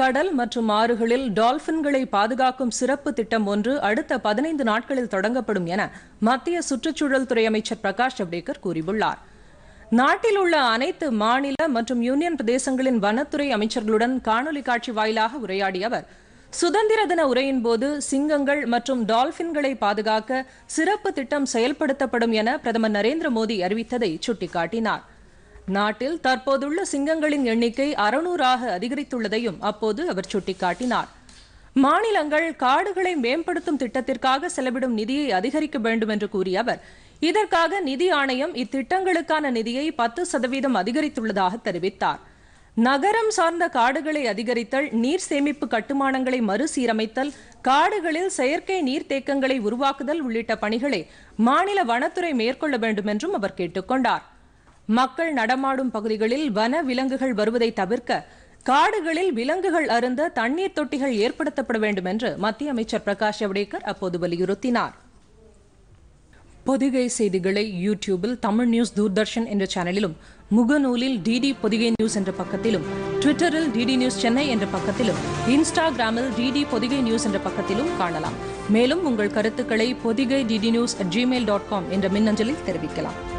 கடல் மற்றும் ஆறுகளில் டால்பின்களை பாதுகாக்கும் சிறப்பு திட்டம் ஒன்று அடுத்த பதினைந்து நாட்களில் தொடங்கப்படும் என மத்திய சுற்றுச்சூழல் துறை அமைச்சர் பிரகாஷ் ஜவ்டேகர் கூறியுள்ளார் நாட்டில் உள்ள அனைத்து மாநில மற்றும் யூனியன் பிரதேசங்களின் வனத்துறை அமைச்சர்களுடன் காணொலி காட்சி வாயிலாக உரையாடிய அவர் சுதந்திர தின உரையின் போது சிங்கங்கள் மற்றும் டால்பின்களை பாதுகாக்க சிறப்பு திட்டம் செயல்படுத்தப்படும் என பிரதமர் நரேந்திர மோடி அறிவித்ததை சுட்டிக்காட்டினாா் நாட்டில் தற்போதுள்ள சிங்கங்களின் எண்ணிக்கை அறுநூறாக அதிகரித்துள்ளதையும் அப்போது அவர் சுட்டிக்காட்டினார் மாநிலங்கள் காடுகளை மேம்படுத்தும் திட்டத்திற்காக செலவிடும் நிதியை அதிகரிக்க வேண்டும் என்று கூறிய அவர் இதற்காக நிதி ஆணையம் இத்திட்டங்களுக்கான நிதியை பத்து சதவீதம் அதிகரித்துள்ளதாக தெரிவித்தார் நகரம் சார்ந்த காடுகளை அதிகரித்தல் நீர் சேமிப்பு கட்டுமானங்களை மறுசீரமைத்தல் காடுகளில் செயற்கை நீர்த்தேக்கங்களை உருவாக்குதல் உள்ளிட்ட பணிகளை மாநில வனத்துறை மேற்கொள்ள வேண்டும் என்றும் அவர் கேட்டுக்கொண்டார் மக்கள் நடமாடும் பகுதிகளில் வன விலங்குகள் வருவதை தவிர்க்க காடுகளில் விலங்குகள் அருந்த தண்ணீர் தொட்டிகள் ஏற்படுத்தப்பட வேண்டும் என்று மத்திய அமைச்சர் பிரகாஷ் ஜவடேகர் அப்போது வலியுறுத்தினார் பொதிகை செய்திகளை யூடியூபில் தமிழ் நியூஸ் தூர்தர்ஷன் என்ற சேனலிலும் முகநூலில் டிடி பொதிகை நியூஸ் என்ற பக்கத்திலும் ட்விட்டரில் டிடி நியூஸ் சென்னை என்ற பக்கத்திலும் இன்ஸ்டாகிராமில் டிடி பொதிகை நியூஸ் என்ற பக்கத்திலும் காணலாம் மேலும் உங்கள் கருத்துக்களை Pothigai DD news at Gmail dot com என்ற மின்னஞ்சலில் தெரிவிக்கலாம்